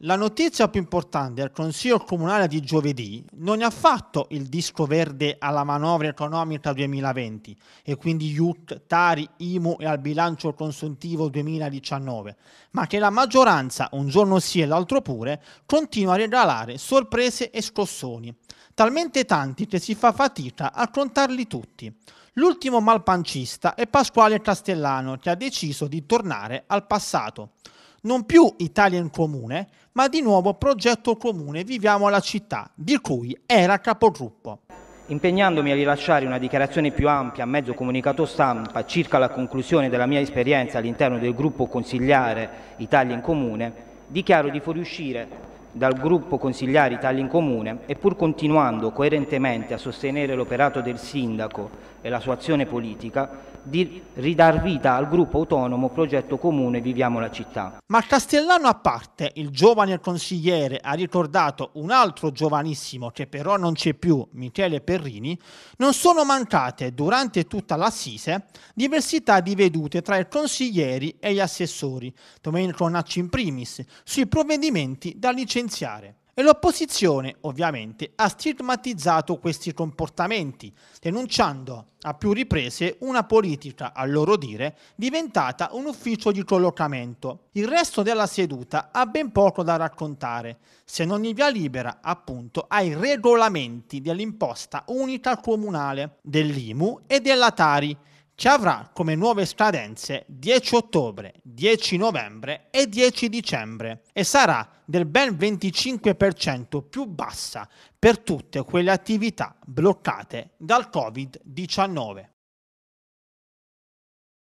La notizia più importante al Consiglio Comunale di giovedì non è affatto il disco verde alla manovra economica 2020 e quindi IUC, Tari, IMU e al bilancio consuntivo 2019, ma che la maggioranza, un giorno sì e l'altro pure, continua a regalare sorprese e scossoni, talmente tanti che si fa fatica a contarli tutti. L'ultimo malpancista è Pasquale Castellano che ha deciso di tornare al passato non più Italia in comune, ma di nuovo progetto comune Viviamo la città, di cui era capogruppo. Impegnandomi a rilasciare una dichiarazione più ampia a mezzo comunicato stampa circa la conclusione della mia esperienza all'interno del gruppo consigliare Italia in Comune, dichiaro di fuoriuscire dal gruppo consigliare Italia in Comune e pur continuando coerentemente a sostenere l'operato del sindaco e la sua azione politica, di ridar vita al gruppo autonomo Progetto Comune Viviamo la città. Ma Castellano a parte, il giovane consigliere ha ricordato un altro giovanissimo che però non c'è più, Michele Perrini, non sono mancate durante tutta l'assise diversità di vedute tra i consiglieri e gli assessori, Domenico Nacci in primis, sui provvedimenti da licenziare evidenziare. E l'opposizione, ovviamente, ha stigmatizzato questi comportamenti, denunciando a più riprese una politica, a loro dire, diventata un ufficio di collocamento. Il resto della seduta ha ben poco da raccontare, se non in via libera, appunto, ai regolamenti dell'imposta unica comunale, dell'IMU e della Tari, ci avrà come nuove scadenze 10 ottobre, 10 novembre e 10 dicembre e sarà del ben 25% più bassa per tutte quelle attività bloccate dal Covid-19.